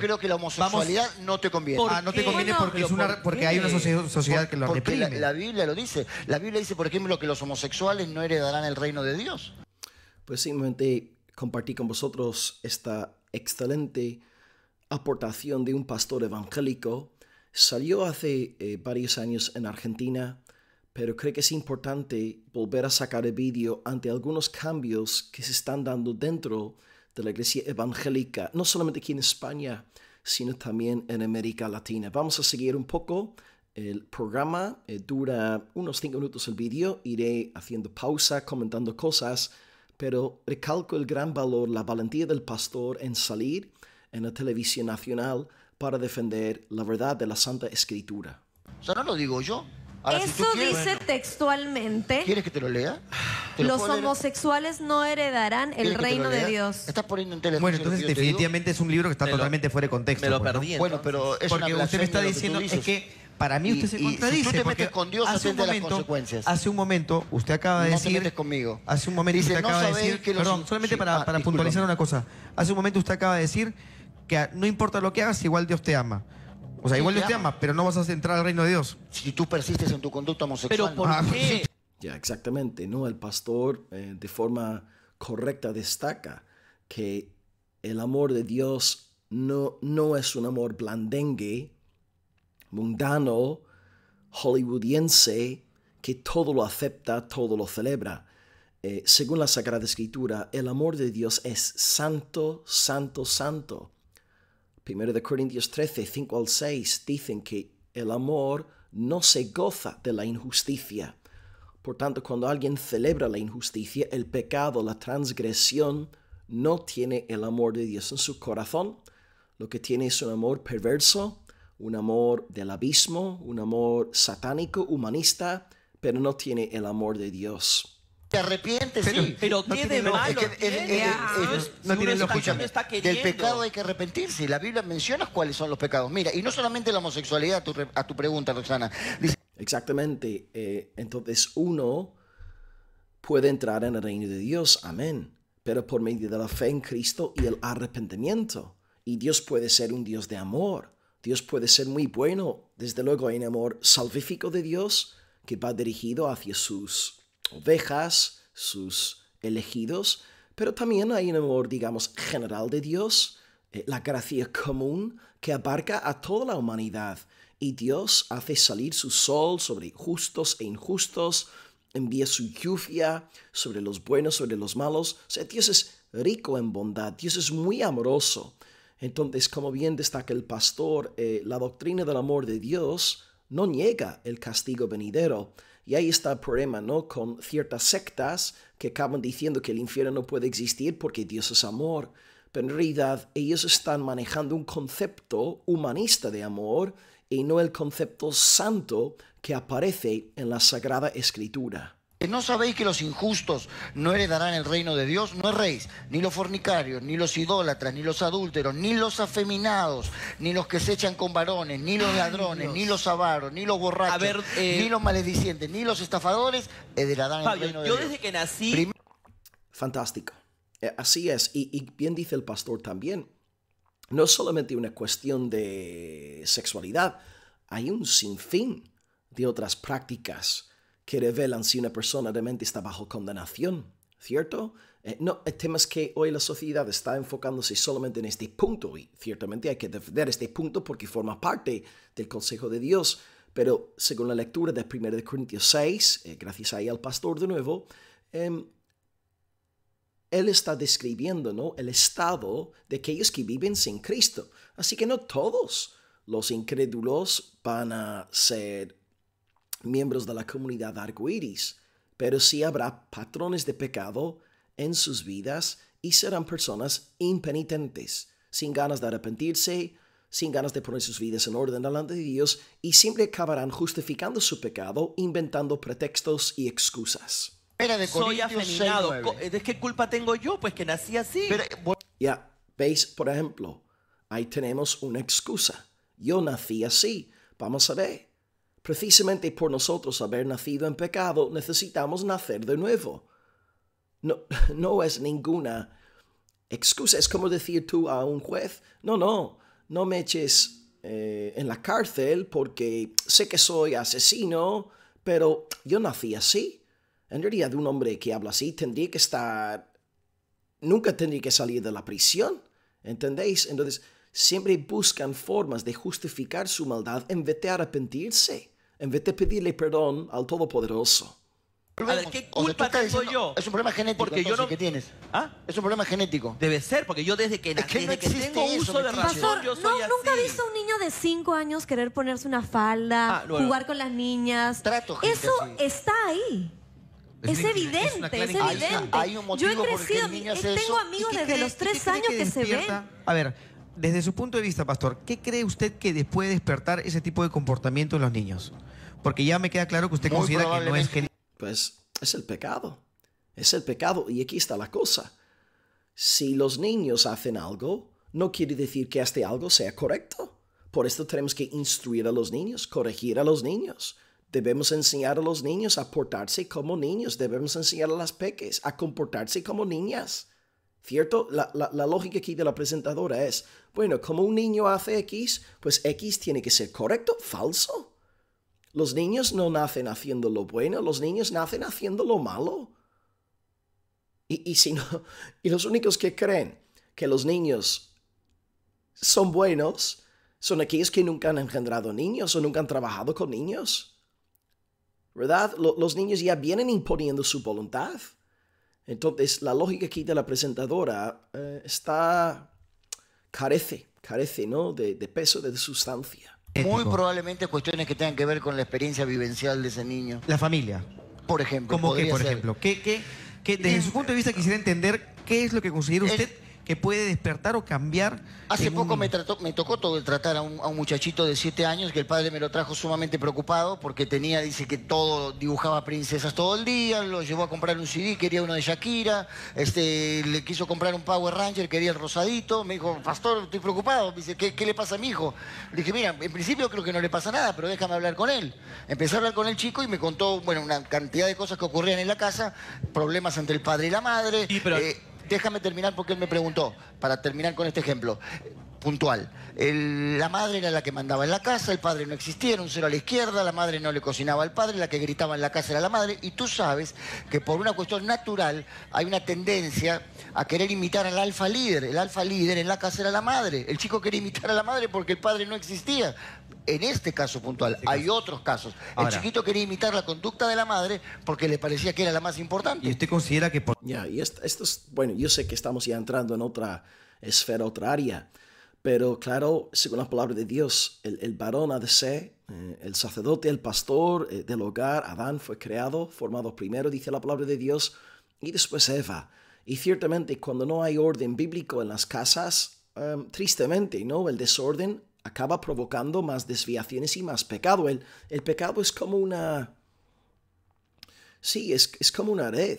creo que la homosexualidad no te conviene. Ah, no te conviene porque, es una, porque hay una sociedad, que lo La, Biblia lo dice. La Biblia dice, por ejemplo, que los homosexuales no heredarán el reino de Dios. Pues simplemente compartí con vosotros esta excelente aportación de un pastor evangélico. Salió hace eh, varios años en Argentina, pero creo que es importante volver a sacar el vídeo ante algunos cambios que se están dando dentro de de la iglesia evangélica, no solamente aquí en España, sino también en América Latina. Vamos a seguir un poco el programa, eh, dura unos 5 minutos el vídeo, iré haciendo pausa, comentando cosas, pero recalco el gran valor, la valentía del pastor en salir en la televisión nacional para defender la verdad de la Santa Escritura. O sea, no lo digo yo. Eso dice textualmente. ¿Quieres que te lo lea? Los homosexuales no heredarán el reino de Dios. Estás poniendo en televisión. Bueno, entonces definitivamente es un libro que está totalmente fuera de contexto. Me lo pues, perdí. Bueno, pero es Porque usted me está diciendo es que para mí usted se contradice. Si tú te metes con Dios, hace las consecuencias. Hace un momento, usted acaba de no decir. Te metes conmigo. Hace un momento Dice, usted acaba de decir. Que los... Perdón, solamente para, ah, puntualizar una cosa. Hace un momento usted acaba de decir que no importa lo que hagas, igual Dios te ama. O sea, igual Dios te ama, pero no vas a entrar al reino de Dios. Si tú persistes en tu conducta homosexual. Pero ¿por ah, qué? Ya, exactamente, ¿no? El pastor eh, de forma correcta destaca que el amor de Dios no, no es un amor blandengue, mundano, hollywoodiense, que todo lo acepta, todo lo celebra. Eh, según la Sagrada Escritura, el amor de Dios es santo, santo, santo. Primero de Corintios 13, 5 al 6 dicen que el amor no se goza de la injusticia. Por tanto, cuando alguien celebra la injusticia, el pecado, la transgresión, no tiene el amor de Dios en su corazón. Lo que tiene es un amor perverso, un amor del abismo, un amor satánico, humanista, pero no tiene el amor de Dios. Te arrepientes, pero, sí. Pero ¿qué de malo No tiene Del pecado hay que arrepentirse. La Biblia menciona cuáles son los pecados. Mira, y no solamente la homosexualidad, a tu, a tu pregunta, Roxana. Dice, Exactamente. Eh, entonces uno puede entrar en el reino de Dios, amén, pero por medio de la fe en Cristo y el arrepentimiento. Y Dios puede ser un Dios de amor. Dios puede ser muy bueno. Desde luego hay un amor salvífico de Dios que va dirigido hacia sus ovejas, sus elegidos, pero también hay un amor, digamos, general de Dios, eh, la gracia común que abarca a toda la humanidad y Dios hace salir su sol sobre justos e injustos, envía su lluvia sobre los buenos, sobre los malos. O sea, Dios es rico en bondad, Dios es muy amoroso. Entonces, como bien destaca el pastor, eh, la doctrina del amor de Dios no niega el castigo venidero. Y ahí está el problema, ¿no? Con ciertas sectas que acaban diciendo que el infierno no puede existir porque Dios es amor. Pero en realidad ellos están manejando un concepto humanista de amor y no el concepto santo que aparece en la Sagrada Escritura. ¿No sabéis que los injustos no heredarán el reino de Dios? No erréis, ni los fornicarios, ni los idólatras, ni los adúlteros, ni los afeminados, ni los que se echan con varones, ni los ladrones, ni los avaros, ni los borrachos, eh, ni los maledicientes, ni los estafadores heredarán el reino de Dios. Yo desde que nací... Fantástico. Eh, así es, y bien dice el pastor también no solamente una cuestión de sexualidad, hay un sinfín de otras prácticas que revelan si una persona realmente está bajo condenación, ¿cierto? Eh, no, el tema que hoy la sociedad está enfocándose solamente en este punto y ciertamente hay que defender este punto porque forma parte del consejo de Dios, pero según la lectura de 1 Corintios 6, eh, gracias ahí al pastor de nuevo, eh, él está describiendo el estado de aquellos que viven sin Cristo. Así que no todos los incrédulos van a ser miembros de la comunidad arcoíris, pero sí habrá patrones de pecado en sus vidas y serán personas impenitentes, sin ganas de arrepentirse, sin ganas de poner sus vidas en orden delante de Dios y siempre acabarán justificando su pecado, inventando pretextos y excusas soy ¿Qué culpa tengo yo? Pues que nací así. Ya, veis, por ejemplo, ahí tenemos una excusa. Yo nací así. Vamos a ver. Precisamente por nosotros haber nacido en pecado, necesitamos nacer de nuevo. No, no es ninguna excusa. Es como decir tú a un juez, no, no, no me eches eh, en la cárcel porque sé que soy asesino, pero yo nací así. En realidad, un hombre que habla así tendría que estar... Nunca tendría que salir de la prisión. ¿Entendéis? Entonces, siempre buscan formas de justificar su maldad en vez de arrepentirse, en vez de pedirle perdón al Todopoderoso. ¿qué culpa tengo yo? Es un problema genético porque que tienes. ¿Ah? Es un problema genético. Debe ser, porque yo desde que, es que, eso, uso de razón, yo soy ¿Nunca a un niño de 5 años querer ponerse una falda, ah, jugar con las niñas? Eso está ahí. Es, evidente, es, evidente. Yo he crecido, tengo amigos desde los tres años que, se ven. A ver, desde su punto de vista, pastor, ¿qué cree usted que después despertar ese tipo de comportamiento en los niños? Porque ya me queda claro que usted considera que no es genial. Pues es el pecado. Es el pecado. Y aquí está la cosa. Si los niños hacen algo, no quiere decir que este algo sea correcto. Por esto tenemos que instruir a los niños, corregir a los niños. Debemos enseñar a los niños a portarse como niños. Debemos enseñar a las peques a comportarse como niñas. ¿Cierto? La, lógica aquí de la presentadora es, bueno, como un niño hace X, pues X tiene que ser correcto, falso. Los niños no nacen haciendo lo bueno, los niños nacen haciendo lo malo. y, si y los únicos que creen que los niños son buenos son aquellos que nunca han engendrado niños o nunca han trabajado con niños. ¿verdad? Los niños ya vienen imponiendo su voluntad. Entonces, la lógica aquí de la presentadora eh, está, carece, carece, ¿no? De, peso, de sustancia. Muy probablemente cuestiones que tengan que ver con la experiencia vivencial de ese niño. La familia. Por ejemplo. ¿Cómo que, por ejemplo? ¿Qué, desde su punto de vista quisiera entender qué es lo que considera usted que puede despertar o cambiar. Hace poco me, tocó todo el tratar a un, muchachito de 7 años que el padre me lo trajo sumamente preocupado porque tenía, dice que todo, dibujaba princesas todo el día, lo llevó a comprar un CD, quería uno de Shakira, este, le quiso comprar un Power Ranger, quería el rosadito. Me dijo, pastor, estoy preocupado. dice, ¿qué, le pasa a mi hijo? Le dije, mira, en principio creo que no le pasa nada, pero déjame hablar con él. Empecé a hablar con el chico y me contó, bueno, una cantidad de cosas que ocurrían en la casa, problemas entre el padre y la madre. Eh, Déjame terminar porque él me preguntó, para terminar con este ejemplo puntual. la madre era la que mandaba en la casa, el padre no existía, era un cero a la izquierda, la madre no le cocinaba al padre, la que gritaba en la casa era la madre, y tú sabes que por una cuestión natural hay una tendencia a querer imitar al alfa líder. El alfa líder en la casa era la madre, el chico quería imitar a la madre porque el padre no existía. En este caso puntual, este hay otros casos. el chiquito quería imitar la conducta de la madre porque le parecía que era la más importante. ¿Y usted considera que... Ya, y esto es, bueno, yo sé que estamos ya entrando en otra esfera, otra área pero claro, según la palabra de Dios, el, varón ha de ser eh, el sacerdote, el pastor eh, del hogar. Adán fue creado, formado primero, dice la palabra de Dios, y después Eva. Y ciertamente cuando no hay orden bíblico en las casas, em, tristemente, ¿no? El desorden acaba provocando más desviaciones y más pecado. El, el pecado es como una... Sí, es, es como una red,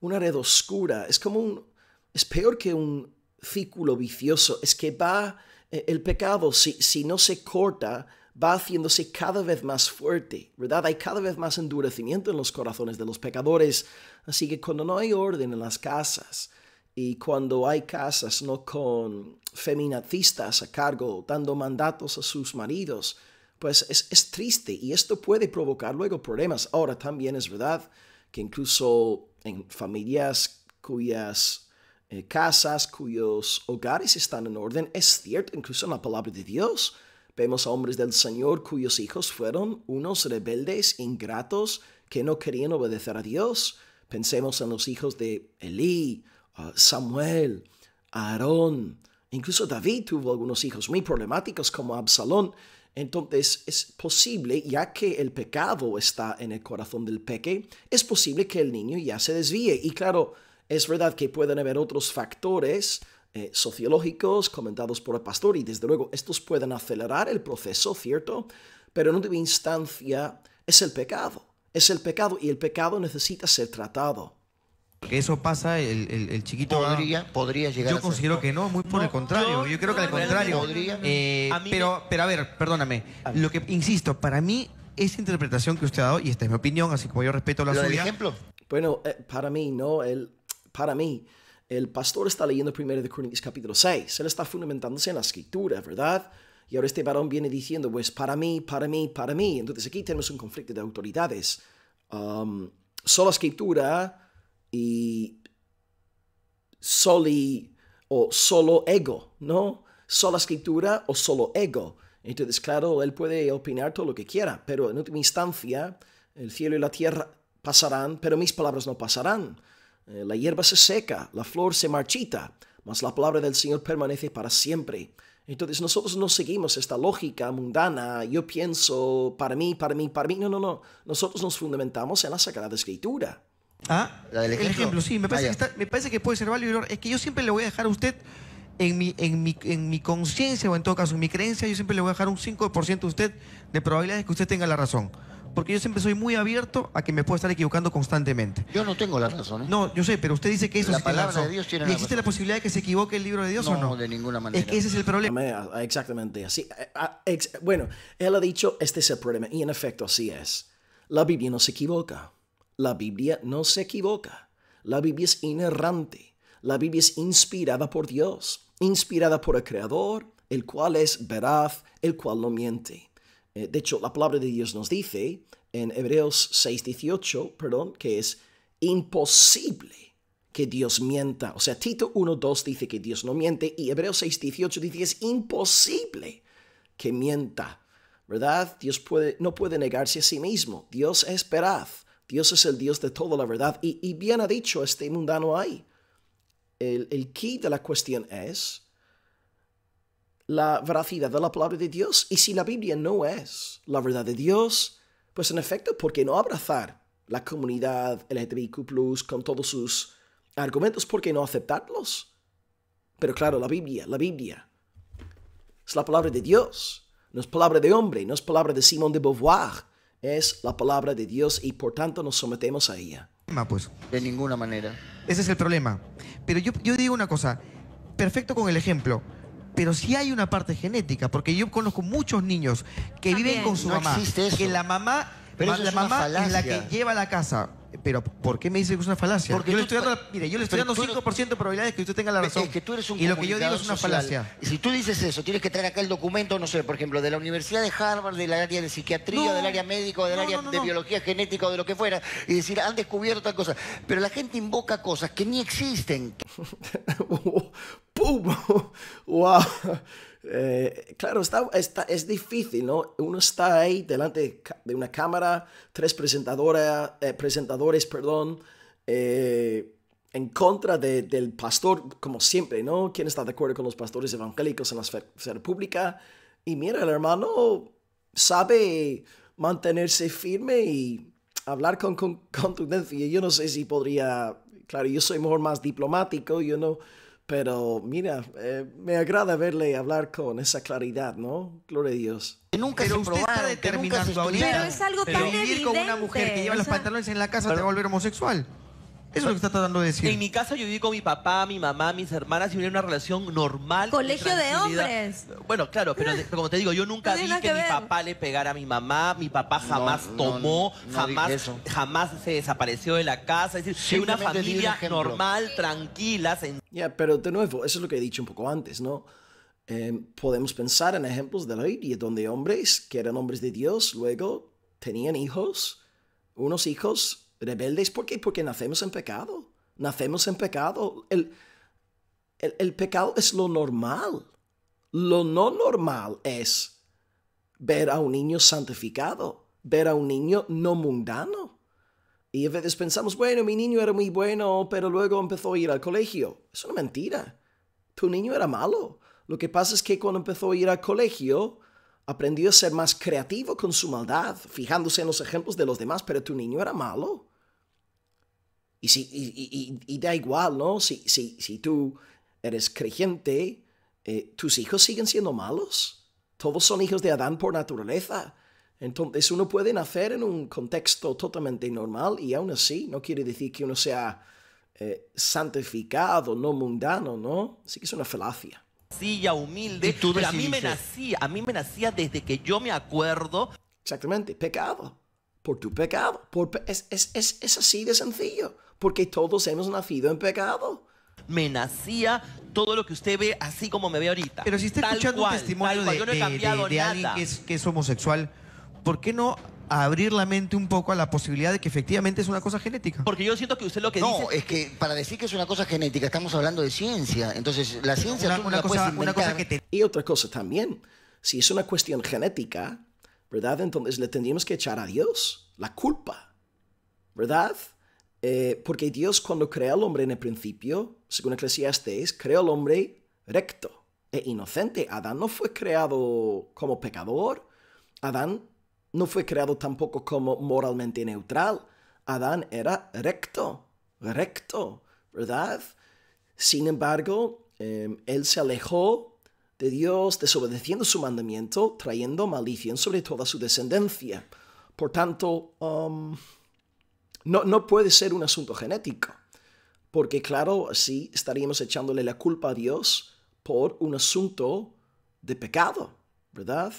una red oscura, es como un... Es peor que un, círculo vicioso, es que va eh, el pecado, si, no se corta, va haciéndose cada vez más fuerte, ¿verdad? Hay cada vez más endurecimiento en los corazones de los pecadores. Así que cuando no hay orden en las casas y cuando hay casas no con feminacistas a cargo dando mandatos a sus maridos, pues es, es triste y esto puede provocar luego problemas. Ahora también es verdad que incluso en familias cuyas eh, casas, cuyos hogares están en orden. Es cierto, incluso en la palabra de Dios vemos a hombres del Señor cuyos hijos fueron unos rebeldes, ingratos, que no querían obedecer a Dios. Pensemos en los hijos de Elí, ah, Samuel, Aarón, incluso David tuvo algunos hijos muy problemáticos como Absalón. Entonces es posible, ya que el pecado está en el corazón del peque, es posible que el niño ya se desvíe. Y claro, es verdad que pueden haber otros factores eh, sociológicos comentados por el pastor y desde luego estos pueden acelerar el proceso, ¿cierto? Pero en última instancia es el pecado, es el pecado y el pecado necesita ser tratado. Que eso pasa, el, el, chiquito podría, podría llegar. Yo considero que no, muy por el contrario. Yo, creo que al contrario. Eh, pero, pero a ver, perdóname. lo que insisto, para mí esa interpretación que usted ha dado y esta es mi opinión, así como yo respeto la suya. ejemplo? Bueno, eh, para mí no. El, para mí, el pastor está leyendo primero de Corintios capítulo 6. Él está fundamentándose en la escritura, ¿verdad? Y ahora este varón viene diciendo, pues para mí, para mí, para mí. Entonces aquí tenemos un conflicto de autoridades. Um, sola escritura y soli o solo ego, ¿no? Sola escritura o solo ego. Entonces, claro, él puede opinar todo lo que quiera, pero en última instancia, el cielo y la tierra pasarán, pero mis palabras no pasarán. Eh, la hierba se seca, la flor se marchita, mas la palabra del Señor permanece para siempre. Entonces nosotros no seguimos esta lógica mundana, yo pienso para mí, para mí, para mí. No, no, no. Nosotros nos fundamentamos en la Sagrada Escritura. Ah, el ejemplo, sí, me parece, ah, que me parece, que puede ser válido. Es que yo siempre le voy a dejar a usted, en mi, en mi, en mi conciencia o en todo caso en mi creencia, yo siempre le voy a dejar un 5% a usted de probabilidades que usted tenga la razón porque yo siempre soy muy abierto a que me pueda estar equivocando constantemente. Yo no tengo la razón. ¿eh? No, yo sé, pero usted dice que eso la palabra de Dios tiene existe la, posibilidad de que se equivoque el libro de Dios o no? No, de ninguna manera. Es que ese es el problema. Ah, ah, exactamente, así. Ah, bueno, él ha dicho, este es el problema, y en efecto así es. La Biblia no se equivoca. La Biblia no se equivoca. La Biblia es inerrante. La Biblia es inspirada por Dios, inspirada por el Creador, el cual es veraz, el cual no miente. Eh, de hecho, la palabra de Dios nos dice en Hebreos 6:18, perdón, que es imposible que Dios mienta. O sea, Tito 1:2 dice que Dios no miente y Hebreos 6:18 dice que es imposible que mienta. ¿Verdad? Dios puede, no puede negarse a sí mismo. Dios es veraz. Dios es el Dios de toda la verdad. Y, bien ha dicho este mundano ahí. El, el key de la cuestión es, la veracidad de la palabra de Dios. Y si la Biblia no es la verdad de Dios, pues en efecto, ¿por qué no abrazar la comunidad LGTBIQ con todos sus argumentos? ¿Por qué no aceptarlos? Pero claro, la Biblia, la Biblia es la palabra de Dios, no es palabra de hombre, no es palabra de Simón de Beauvoir, es la palabra de Dios y por tanto nos sometemos a ella. Ah, pues. De ninguna manera. Ese es el problema. Pero yo, yo digo una cosa, perfecto con el ejemplo pero sí hay una parte genética, porque yo conozco muchos niños que viven con su mamá, que la mamá, pero la es mamá es la que lleva la casa. Pero, ¿por qué me dice que es una falacia? Porque yo le estoy dando, yo le 5% de probabilidades de que usted tenga la razón. que tú eres y lo que yo digo es una falacia. Y si tú dices eso, tienes que traer acá el documento, no sé, por ejemplo, de la Universidad de Harvard, del área de psiquiatría, del área médico, del área de biología genética o de lo que fuera, y decir, han descubierto tal cosa. Pero la gente invoca cosas que ni existen. ¡Wow! Eh, claro, está, está, es difícil, ¿no? Uno está ahí delante de una cámara, tres presentadora, eh, presentadores, perdón, eh, en contra del pastor, como siempre, ¿no? ¿Quién está de acuerdo con los pastores evangélicos en la esfera pública? Y mira, el hermano sabe mantenerse firme y hablar con, contundencia. Yo no sé si podría, claro, yo soy mejor más diplomático, yo no... Pero mira, eh, me agrada verle hablar con esa claridad, ¿no? Gloria a Dios. nunca pero se usted probaron, está determinando Pero es algo pero tan vivir con una mujer que lleva los pantalones en la casa te va a volver homosexual. Eso es lo que está tratando de decir. En mi casa yo viví con mi papá, mi mamá, mis hermanas y vivía una relación normal. Colegio de hombres. Bueno, claro, pero, como te digo, yo nunca vi que, mi papá le pegara a mi mamá, mi papá jamás tomó, jamás, jamás se desapareció de la casa. Es decir, una familia normal, tranquila. Ya, pero de nuevo, eso es lo que he dicho un poco antes, ¿no? Em, podemos pensar en ejemplos de la Biblia donde hombres que eran hombres de Dios luego tenían hijos, unos hijos rebeldes. ¿Por qué? Porque nacemos en pecado. Nacemos en pecado. El, el pecado es lo normal. Lo no normal es ver a un niño santificado, ver a un niño no mundano. Y a veces pensamos, bueno, mi niño era muy bueno, pero luego empezó a ir al colegio. Es una mentira. Tu niño era malo. Lo que pasa es que cuando empezó a ir al colegio, aprendió a ser más creativo con su maldad, fijándose en los ejemplos de los demás, pero tu niño era malo. Y, si, y, y, y da igual, ¿no? Si, si, si tú eres creyente, eh, tus hijos siguen siendo malos. Todos son hijos de Adán por naturaleza. Entonces uno puede nacer en un contexto totalmente normal y aún así no quiere decir que uno sea eh, santificado, no mundano, ¿no? Así que es una falacia. Silla humilde, pero a mí me nacía, a mí me nacía desde que yo me acuerdo. Exactamente, pecado por tu pecado. es, es, es, así de sencillo, porque todos hemos nacido en pecado. Me nacía todo lo que usted ve así como me ve ahorita. Pero si está escuchando un testimonio de, alguien que es, homosexual, ¿por qué no abrir la mente un poco a la posibilidad de que efectivamente es una cosa genética. Porque yo siento que usted lo que no, dice... No, es que para decir que es una cosa genética estamos hablando de ciencia. Entonces, la ciencia una, una, una cosa que te... Y otra cosa también, si es una cuestión genética, ¿verdad? Entonces le tendríamos que echar a Dios la culpa, ¿verdad? Eh, porque Dios cuando crea al hombre en el principio, según Eclesiastes, creó al hombre recto e inocente. Adán no fue creado como pecador, Adán no fue creado tampoco como moralmente neutral, Adán era recto, recto, ¿verdad? Sin embargo, eh, él se alejó de Dios, desobedeciendo su mandamiento, trayendo malicia sobre toda su descendencia. Por tanto, um, no, no puede ser un asunto genético, porque claro, así estaríamos echándole la culpa a Dios por un asunto de pecado, ¿verdad?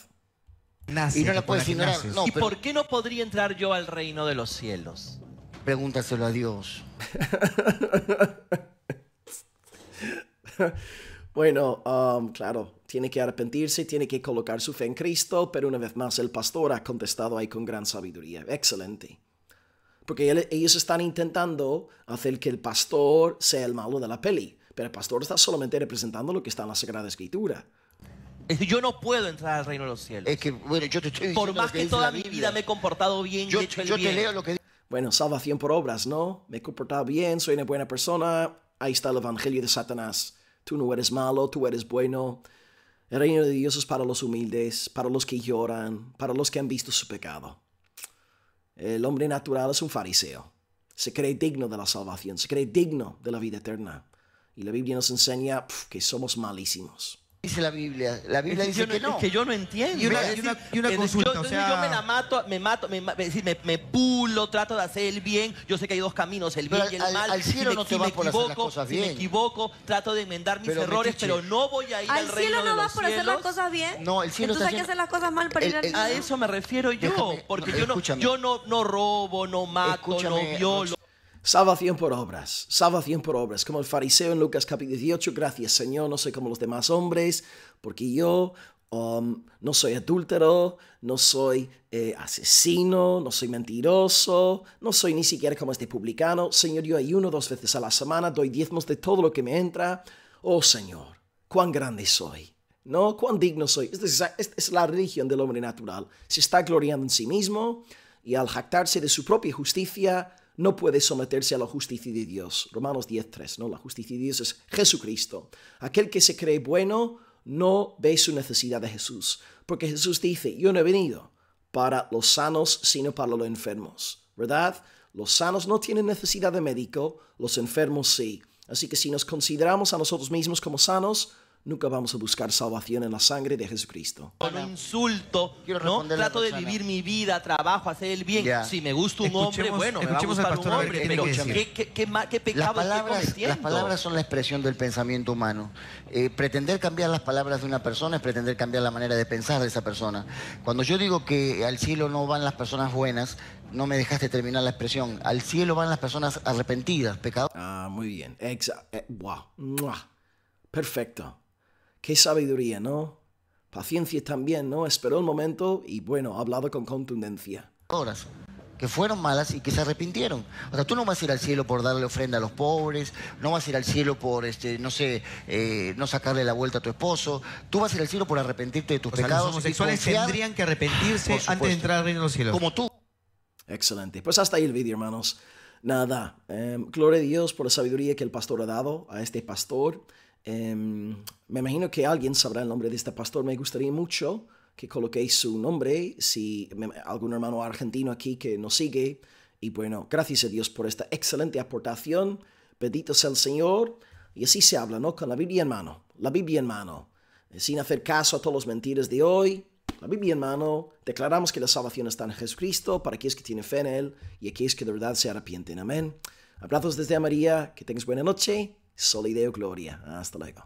y no la ¿Y por qué no podría entrar yo al reino de los cielos? Pregúntaselo a Dios. Bueno, um, claro, tiene que arrepentirse, tiene que colocar su fe en Cristo, pero una vez más el pastor ha contestado ahí con gran sabiduría. Excelente. Porque ellos están intentando hacer que el pastor sea el malo de la peli, pero el pastor está solamente representando lo que está en la Sagrada Escritura. Yo no puedo entrar al reino de los cielos. Es que, bueno, yo te estoy Por más que, toda mi vida me he comportado bien, yo, hecho bien. leo lo que Bueno, salvación por obras, ¿no? Me he comportado bien, soy una buena persona. Ahí está el evangelio de Satanás Tú no eres malo, tú eres bueno. El reino de Dios es para los humildes, para los que lloran, para los que han visto su pecado. El hombre natural es un fariseo. Se cree digno de la salvación, se cree digno de la vida eterna. Y la Biblia nos enseña que somos malísimos dice la Biblia. La Biblia dice que no. Es que yo no entiendo. Y una, consulta, yo, me la mato, me mato, me, me, pulo, trato de hacer el bien. Yo sé que hay dos caminos, el bien y el mal. Al cielo no te vas por hacer las cosas bien. me equivoco, trato de enmendar mis errores, pero no voy a ir al, al cielo no vas por hacer las cosas bien. No, el cielo Entonces hay que hacer las cosas mal para ir al cielo. A eso me refiero yo, porque yo no, yo no, no robo, no mato, no violo. Salvación por obras, salvación por obras, como el fariseo en Lucas capítulo 18, gracias Señor, no soy como los demás hombres, porque yo um, no soy adúltero, no soy eh, asesino, no soy mentiroso, no soy ni siquiera como este publicano. Señor, yo uno dos veces a la semana, doy diezmos de todo lo que me entra. Oh Señor, cuán grande soy. ¿no? ¿Cuán digno soy? Esta es, es, la religión del hombre natural. Se está gloriando en sí mismo y al jactarse de su propia justicia, no puede someterse a la justicia de Dios. Romanos 10.3, ¿no? La justicia de Dios es Jesucristo. Aquel que se cree bueno no ve su necesidad de Jesús, porque Jesús dice, yo no he venido para los sanos, sino para los enfermos, ¿verdad? Los sanos no tienen necesidad de médico, los enfermos sí. Así que si nos consideramos a nosotros mismos como sanos, nunca vamos a buscar salvación en la sangre de Jesucristo. Con un insulto, ¿no? Trato de vivir mi vida, trabajo, hacer el bien. Si me gusta un hombre, bueno, me va a gustar un hombre, ¿qué, pecado las palabras, Las palabras son la expresión del pensamiento humano. Eh, pretender cambiar las palabras de una persona es pretender cambiar la manera de pensar de esa persona. Cuando yo digo que al cielo no van las personas buenas, no me dejaste terminar la expresión. Al cielo van las personas arrepentidas, pecado Ah, muy bien. Eh, Perfecto. Qué sabiduría, ¿no? Paciencia también, ¿no? Esperó el momento y bueno, ha hablado con contundencia. Horas que fueron malas y que se arrepintieron. O sea, tú no vas a ir al cielo por darle ofrenda a los pobres, no vas a ir al cielo por, este, no sé, eh, no sacarle la vuelta a tu esposo, tú vas a ir al cielo por arrepentirte de tus pecados. sexuales los homosexuales tendrían que arrepentirse antes de entrar al reino de los cielos. Como tú. Excelente. Pues hasta ahí el vídeo, hermanos. Nada, em, gloria a Dios por la sabiduría que el pastor ha dado a este pastor. Em, me imagino que alguien sabrá el nombre de este pastor. Me gustaría mucho que coloquéis su nombre, si algún hermano argentino aquí que nos sigue. Y bueno, gracias a Dios por esta excelente aportación. Bendito sea el Señor. Y así se habla, ¿no? Con la Biblia en mano. La Biblia en mano. Eh, sin hacer caso a todos los mentiras de hoy. La Biblia en mano. Declaramos que la salvación está en Jesucristo para aquellos que tienen fe en Él y aquellos que de verdad se arrepienten. Amén. Abrazos desde María. Que tengas buena noche Solideo Gloria. Hasta luego.